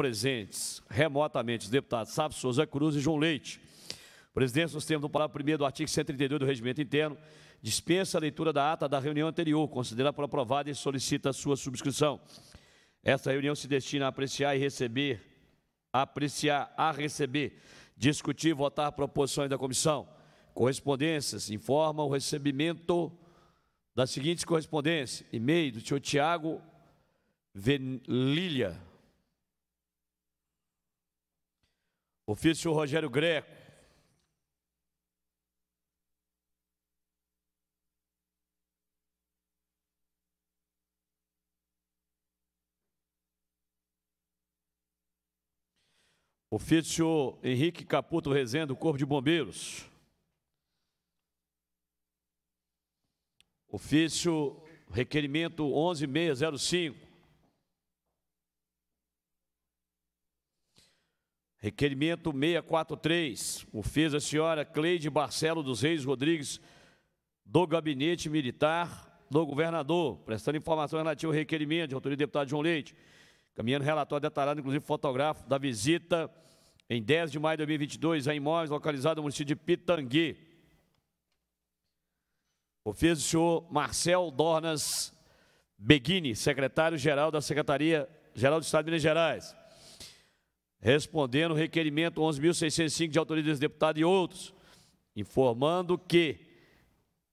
presentes remotamente os deputados Sábio Souza Cruz e João Leite. presidente, nos termos do parágrafo 1 do artigo 132 do Regimento Interno, dispensa a leitura da ata da reunião anterior, considera por aprovada e solicita a sua subscrição. Esta reunião se destina a apreciar e receber, a apreciar, a receber, discutir e votar proposições da comissão. Correspondências, informa o recebimento das seguintes correspondências. E-mail do senhor Tiago Venilha, Ofício Rogério Greco. Ofício Henrique Caputo Rezende, Corpo de Bombeiros. Ofício requerimento 11605, Requerimento 643, o fez a senhora Cleide Barcelo dos Reis Rodrigues, do Gabinete Militar do Governador, prestando informação relativa ao requerimento de autoria do deputado João Leite, caminhando relatório detalhado, inclusive fotográfico, da visita em 10 de maio de 2022 a imóveis localizados no município de Pitangui. O fez o senhor Marcel Dornas Beguini, secretário-geral da Secretaria-Geral do Estado de Minas Gerais respondendo o requerimento 11.605 de autoridades desse deputado e outros, informando que,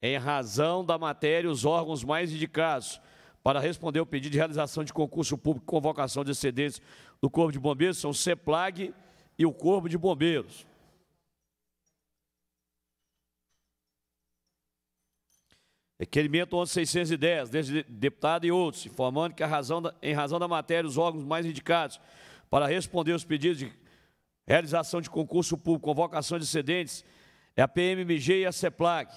em razão da matéria, os órgãos mais indicados para responder o pedido de realização de concurso público e convocação de excedentes do Corpo de Bombeiros são o CEPLAG e o Corpo de Bombeiros. Requerimento 11610, desde deputado e outros, informando que, razão da, em razão da matéria, os órgãos mais indicados para responder os pedidos de realização de concurso público, convocação de excedentes, é a PMMG e a CEPLAG.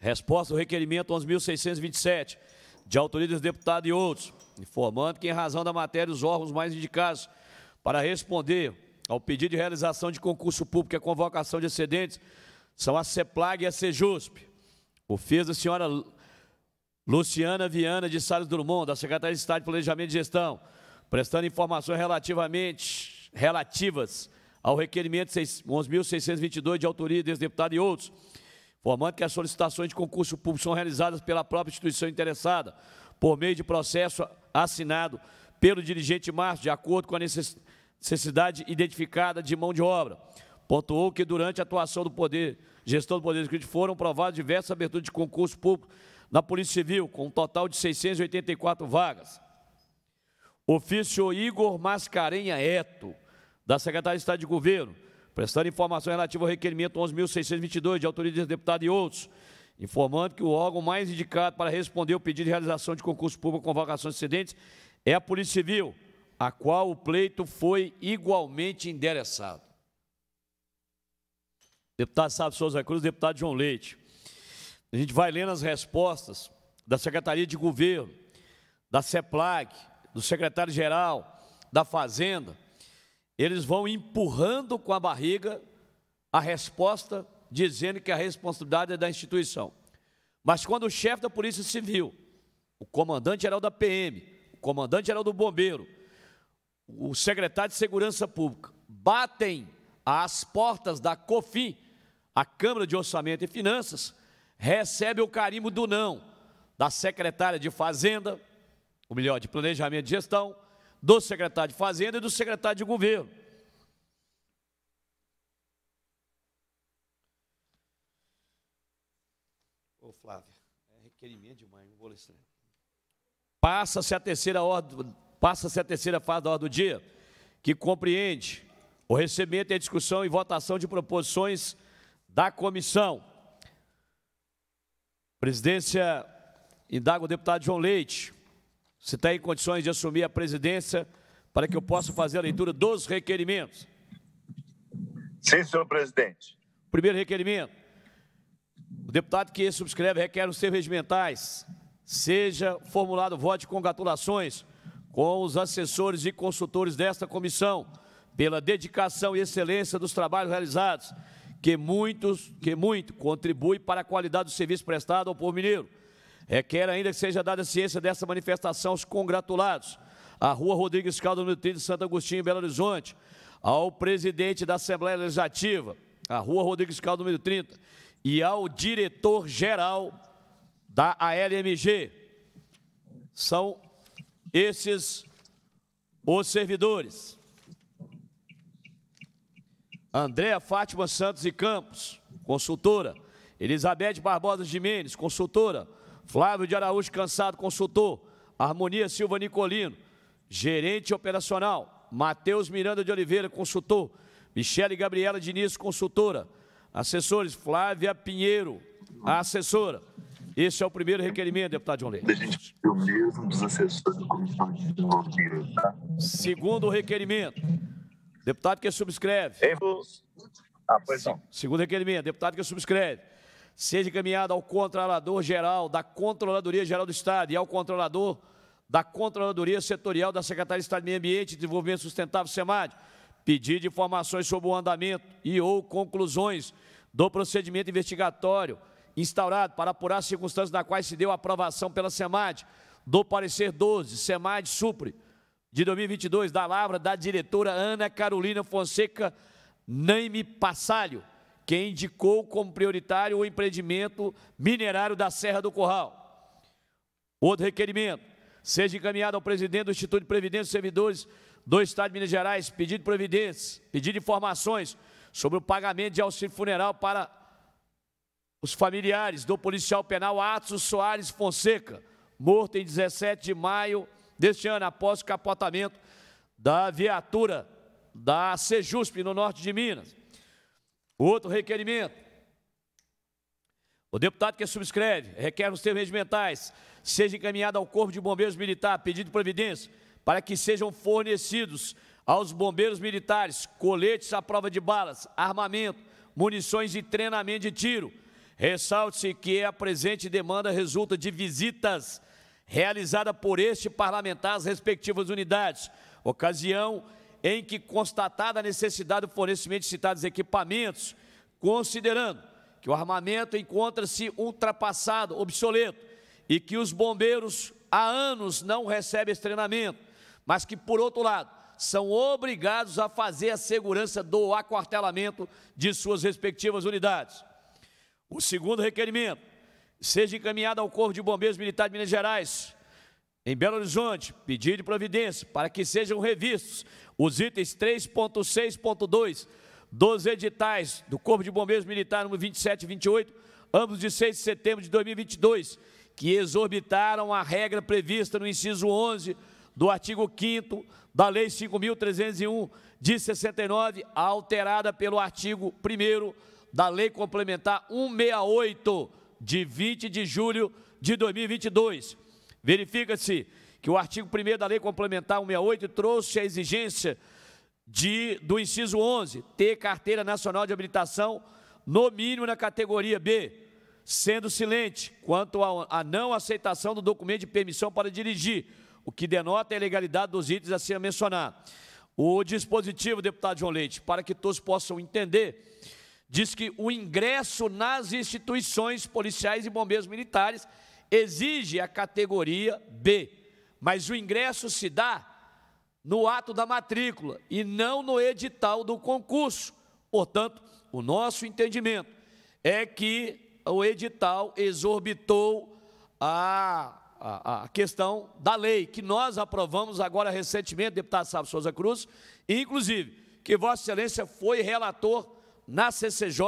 Resposta ao requerimento 11.627, de autoria dos deputados e outros, informando que, em razão da matéria, os órgãos mais indicados para responder ao pedido de realização de concurso público e a convocação de excedentes são a CEPLAG e a CEJUSP. O FIS da senhora Luciana Viana de Salles Drummond, da Secretaria de Estado de Planejamento e Gestão, prestando informações relativamente relativas ao requerimento 11.622 de autoria desse deputado e outros, informando que as solicitações de concurso público são realizadas pela própria instituição interessada, por meio de processo assinado pelo dirigente Márcio, de acordo com a necessidade identificada de mão de obra. Pontuou que, durante a atuação do Poder, gestão do Poder escrito, foram provadas diversas aberturas de concurso público na Polícia Civil, com um total de 684 vagas. Ofício Igor Mascarenha Eto, da Secretaria de Estado de Governo, prestando informação relativa ao requerimento 11.622, de autoria de deputado e outros, informando que o órgão mais indicado para responder o pedido de realização de concurso público com vacações excedentes é a Polícia Civil, a qual o pleito foi igualmente endereçado. Deputado Sábio Souza Cruz, deputado João Leite. A gente vai lendo as respostas da Secretaria de Governo, da Ceplag, do secretário-geral, da Fazenda, eles vão empurrando com a barriga a resposta, dizendo que a responsabilidade é da instituição. Mas quando o chefe da Polícia Civil, o comandante-geral da PM, o comandante-geral do Bombeiro, o secretário de Segurança Pública batem às portas da COFIN, a Câmara de Orçamento e Finanças, recebe o carimbo do não da secretária de Fazenda, ou melhor, de Planejamento e Gestão, do secretário de Fazenda e do secretário de Governo. Ô, Flávio. é requerimento demais, não vou ler Passa-se a terceira ordem, passa-se a terceira fase da ordem do dia, que compreende o recebimento e discussão e votação de proposições da comissão Presidência, indago o deputado João Leite se está em condições de assumir a presidência para que eu possa fazer a leitura dos requerimentos. Sim, senhor presidente. Primeiro requerimento. O deputado que subscreve requer os seus regimentais. Seja formulado voto de congratulações com os assessores e consultores desta comissão pela dedicação e excelência dos trabalhos realizados que, muitos, que muito contribui para a qualidade do serviço prestado ao povo mineiro. Requer é, ainda que seja dada ciência dessa manifestação aos congratulados. A Rua Rodrigues Caldo no de Santo Agostinho, em Belo Horizonte. Ao presidente da Assembleia Legislativa, a Rua Rodrigues Caldo número 30. E ao diretor-geral da ALMG. São esses os servidores. Andréa Fátima Santos e Campos, consultora. Elizabeth Barbosa Jimenez, consultora. Flávio de Araújo Cansado, consultor. Harmonia Silva Nicolino, gerente operacional. Matheus Miranda de Oliveira, consultor. Michele Gabriela Diniz, consultora. Assessores, Flávia Pinheiro, a assessora. Esse é o primeiro requerimento, deputado John Leite. Eu mesmo dos assessores da Comissão de Segundo requerimento, Deputado que subscreve. Ah, pois não. Segundo requerimento, deputado que subscreve. Seja encaminhado ao Controlador Geral da Controladoria Geral do Estado e ao Controlador da Controladoria Setorial da Secretaria de Estado de Meio Ambiente e Desenvolvimento Sustentável, SEMAD, pedido de informações sobre o andamento e ou conclusões do procedimento investigatório instaurado para apurar as circunstâncias na quais se deu a aprovação pela SEMAD, do parecer 12, SEMAD supre de 2022 da Lavra, da diretora Ana Carolina Fonseca Naime Passalho, que indicou como prioritário o empreendimento minerário da Serra do Corral. Outro requerimento, seja encaminhado ao presidente do Instituto de Previdência e Servidores do Estado de Minas Gerais, pedido de pedido de informações sobre o pagamento de auxílio funeral para os familiares do policial penal Atos Soares Fonseca, morto em 17 de maio deste ano, após o capotamento da viatura da Sejusp, no norte de Minas. Outro requerimento. O deputado que subscreve requer nos termos regimentais seja encaminhado ao Corpo de Bombeiros Militar pedido de providência para que sejam fornecidos aos bombeiros militares coletes à prova de balas, armamento, munições e treinamento de tiro. Ressalte-se que a presente demanda resulta de visitas realizada por este parlamentar às respectivas unidades, ocasião em que constatada a necessidade do fornecimento de citados equipamentos, considerando que o armamento encontra-se ultrapassado, obsoleto, e que os bombeiros há anos não recebem esse treinamento, mas que, por outro lado, são obrigados a fazer a segurança do aquartelamento de suas respectivas unidades. O segundo requerimento seja encaminhada ao Corpo de Bombeiros Militar de Minas Gerais, em Belo Horizonte, pedido de providência para que sejam revistos os itens 3.6.2 dos editais do Corpo de Bombeiros Militar número 27 e 28, ambos de 6 de setembro de 2022, que exorbitaram a regra prevista no inciso 11 do artigo 5 da Lei 5.301 de 69, alterada pelo artigo 1 da Lei Complementar 168 de 20 de julho de 2022. Verifica-se que o artigo 1 da Lei Complementar 168 trouxe a exigência de, do inciso 11, ter carteira nacional de habilitação, no mínimo na categoria B, sendo silente quanto à não aceitação do documento de permissão para dirigir, o que denota a ilegalidade dos itens a ser mencionados. O dispositivo, deputado João Leite, para que todos possam entender, diz que o ingresso nas instituições policiais e bombeiros militares exige a categoria B, mas o ingresso se dá no ato da matrícula e não no edital do concurso. Portanto, o nosso entendimento é que o edital exorbitou a, a, a questão da lei, que nós aprovamos agora recentemente, deputado Sábio Souza Cruz, inclusive, que Vossa Excelência foi relator na CCJ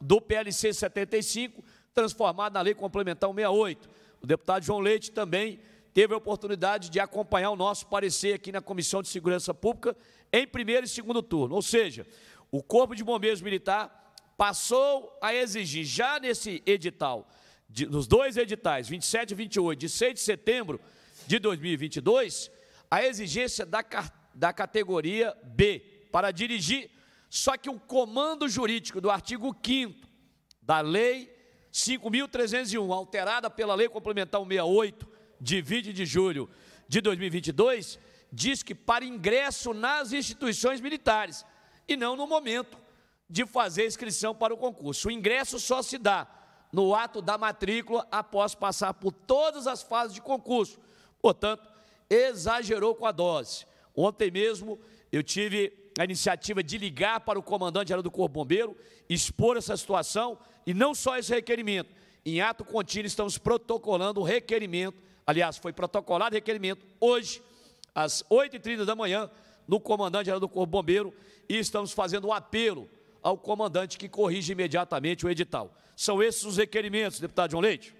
do PLC 75, transformado na Lei Complementar 68, O deputado João Leite também teve a oportunidade de acompanhar o nosso parecer aqui na Comissão de Segurança Pública em primeiro e segundo turno. Ou seja, o Corpo de Bombeiros Militar passou a exigir, já nesse edital, de, nos dois editais, 27 e 28, de 6 de setembro de 2022, a exigência da, da categoria B para dirigir só que o comando jurídico do artigo 5 da Lei 5.301, alterada pela Lei Complementar 168, de 20 de julho de 2022, diz que para ingresso nas instituições militares, e não no momento de fazer inscrição para o concurso. O ingresso só se dá no ato da matrícula após passar por todas as fases de concurso. Portanto, exagerou com a dose. Ontem mesmo eu tive a iniciativa de ligar para o comandante-geral do Corpo Bombeiro, expor essa situação e não só esse requerimento. Em ato contínuo, estamos protocolando o requerimento, aliás, foi protocolado o requerimento hoje, às 8h30 da manhã, no comandante-geral do Corpo Bombeiro, e estamos fazendo um apelo ao comandante que corrija imediatamente o edital. São esses os requerimentos, deputado João Leite.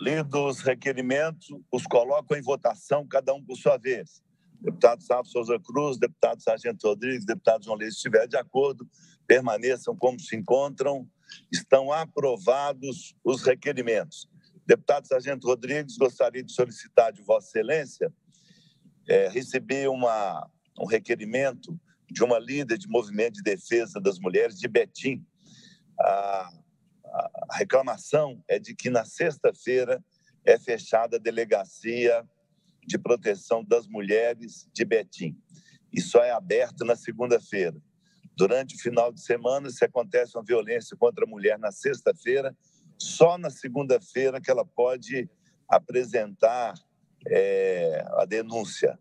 Lidos os requerimentos, os coloco em votação, cada um por sua vez. Deputado Sábio Souza Cruz, deputado Sargento Rodrigues, deputado João Leite, se estiver de acordo, permaneçam como se encontram. Estão aprovados os requerimentos. Deputado Sargento Rodrigues, gostaria de solicitar de Vossa Excelência, é, recebi uma, um requerimento de uma líder de movimento de defesa das mulheres de Betim. A a reclamação é de que na sexta-feira é fechada a delegacia de proteção das mulheres de Betim e só é aberta na segunda-feira. Durante o final de semana, se acontece uma violência contra a mulher na sexta-feira, só na segunda-feira que ela pode apresentar é, a denúncia.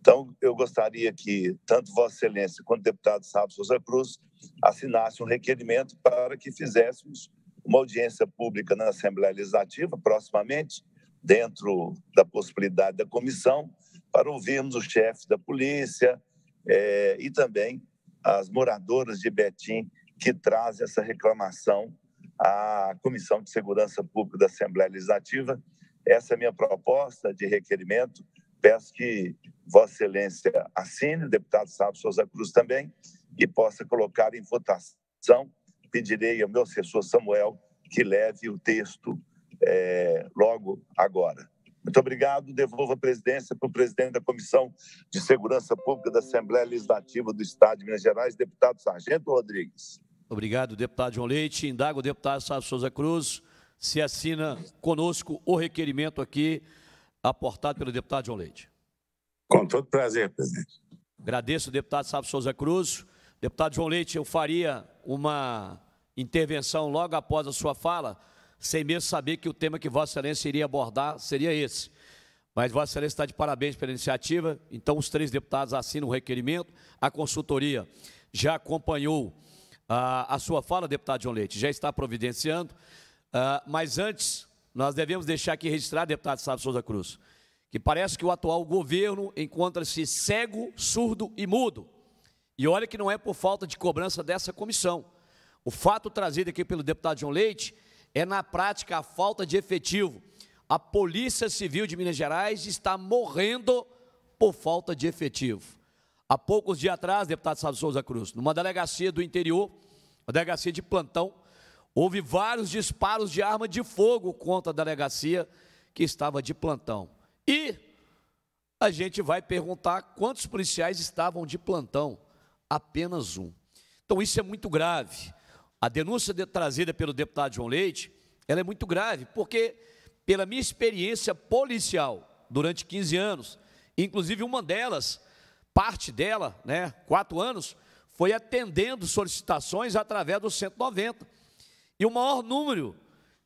Então, eu gostaria que tanto Vossa Excelência quanto o deputado Sábio Souza Cruz assinasse um requerimento para que fizéssemos uma audiência pública na Assembleia Legislativa, proximamente, dentro da possibilidade da comissão, para ouvirmos o chefe da polícia é, e também as moradoras de Betim que trazem essa reclamação à Comissão de Segurança Pública da Assembleia Legislativa. Essa é a minha proposta de requerimento. Peço que Vossa Excelência assine, o deputado Sábio Souza Cruz também, e possa colocar em votação pedirei ao meu assessor Samuel que leve o texto é, logo agora. Muito obrigado. Devolvo a presidência para o presidente da Comissão de Segurança Pública da Assembleia Legislativa do Estado de Minas Gerais, deputado Sargento Rodrigues. Obrigado, deputado João Leite. Indago o deputado Sá Souza Cruz se assina conosco o requerimento aqui aportado pelo deputado João Leite. Com todo prazer, presidente. Agradeço deputado Sábio Souza Cruz. Deputado João Leite, eu faria uma intervenção logo após a sua fala, sem mesmo saber que o tema que Vossa Excelência iria abordar seria esse. Mas Vossa Excelência está de parabéns pela iniciativa, então os três deputados assinam o requerimento, a consultoria já acompanhou a, ah, a sua fala, deputado João Leite, já está providenciando, ah, mas antes nós devemos deixar aqui registrado, deputado Sábio Souza Cruz, que parece que o atual governo encontra-se cego, surdo e mudo e olha que não é por falta de cobrança dessa comissão. O fato trazido aqui pelo deputado João Leite é, na prática, a falta de efetivo. A Polícia Civil de Minas Gerais está morrendo por falta de efetivo. Há poucos dias atrás, deputado Sábio Souza Cruz, numa delegacia do interior, uma delegacia de plantão, houve vários disparos de arma de fogo contra a delegacia que estava de plantão. E a gente vai perguntar quantos policiais estavam de plantão apenas um. Então isso é muito grave. A denúncia de, trazida pelo deputado João Leite, ela é muito grave, porque pela minha experiência policial durante 15 anos, inclusive uma delas, parte dela, né, quatro anos, foi atendendo solicitações através do 190. E o maior número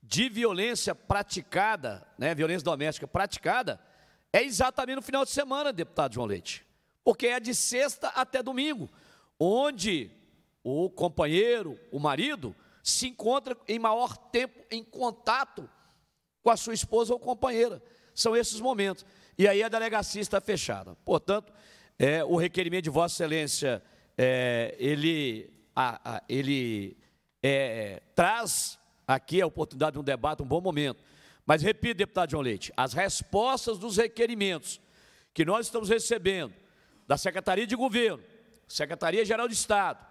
de violência praticada, né, violência doméstica praticada, é exatamente no final de semana, deputado João Leite, porque é de sexta até domingo onde o companheiro, o marido, se encontra em maior tempo em contato com a sua esposa ou companheira. São esses momentos. E aí a delegacia está fechada. Portanto, é, o requerimento de Vossa Excelência, é, ele, a, a, ele é, traz aqui a oportunidade de um debate, um bom momento. Mas repito, deputado João Leite, as respostas dos requerimentos que nós estamos recebendo da Secretaria de Governo, Secretaria-Geral de Estado,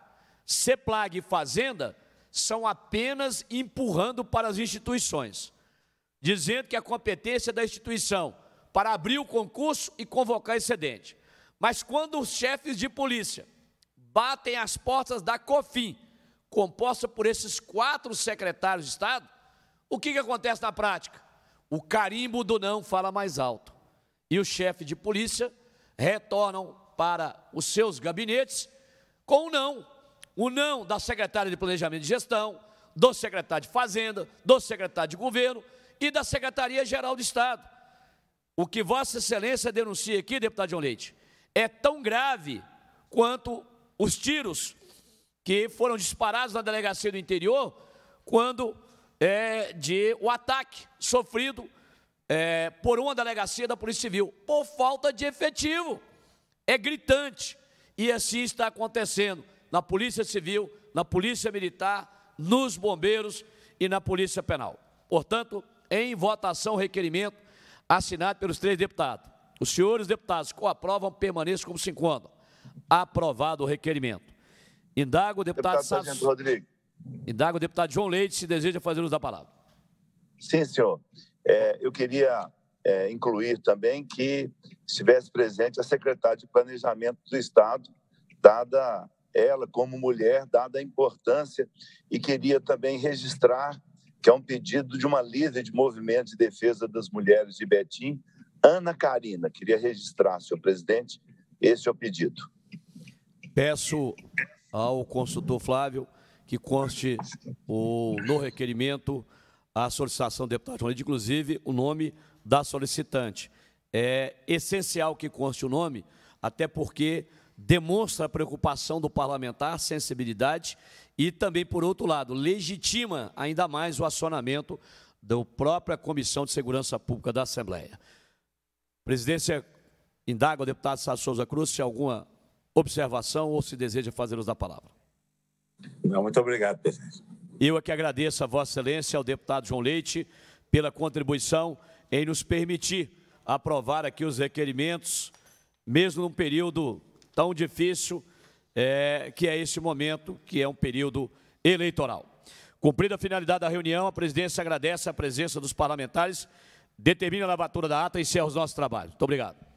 CEPLAG e Fazenda são apenas empurrando para as instituições, dizendo que a competência da instituição para abrir o concurso e convocar excedente. Mas quando os chefes de polícia batem as portas da COFIN, composta por esses quatro secretários de Estado, o que, que acontece na prática? O carimbo do não fala mais alto. E o chefe de polícia retornam para os seus gabinetes com o não. O não da secretária de Planejamento e Gestão, do secretário de Fazenda, do secretário de Governo e da Secretaria-Geral do Estado. O que Vossa Excelência denuncia aqui, deputado João Leite, é tão grave quanto os tiros que foram disparados na delegacia do interior quando é, de o ataque sofrido é, por uma delegacia da Polícia Civil por falta de efetivo. É gritante. E assim está acontecendo na Polícia Civil, na Polícia Militar, nos bombeiros e na Polícia Penal. Portanto, em votação, requerimento assinado pelos três deputados. Os senhores deputados que o aprovam permaneçam como se encontram. Aprovado o requerimento. Indago o deputado, deputado Rodrigo. Indago o deputado João Leite se deseja fazer uso da palavra. Sim, senhor. É, eu queria é, incluir também que estivesse presente a secretária de Planejamento do Estado, dada ela, como mulher, dada a importância, e queria também registrar que é um pedido de uma líder de movimento de defesa das mulheres de Betim, Ana Karina. Queria registrar, senhor presidente, esse é o pedido. Peço ao consultor Flávio que conste o, no requerimento a solicitação do deputado João inclusive o nome da solicitante. É essencial que conste o nome, até porque demonstra a preocupação do parlamentar, sensibilidade e também, por outro lado, legitima ainda mais o acionamento da própria Comissão de Segurança Pública da Assembleia. Presidência, indaga o deputado Sá Souza Cruz se alguma observação ou se deseja fazer uso da palavra. Não, muito obrigado, presidente. Eu é que agradeço a Vossa Excelência, ao deputado João Leite, pela contribuição em nos permitir aprovar aqui os requerimentos, mesmo num período tão difícil é, que é este momento, que é um período eleitoral. Cumprida a finalidade da reunião, a presidência agradece a presença dos parlamentares, determina a lavatura da ata e encerra os nossos trabalhos. Muito obrigado.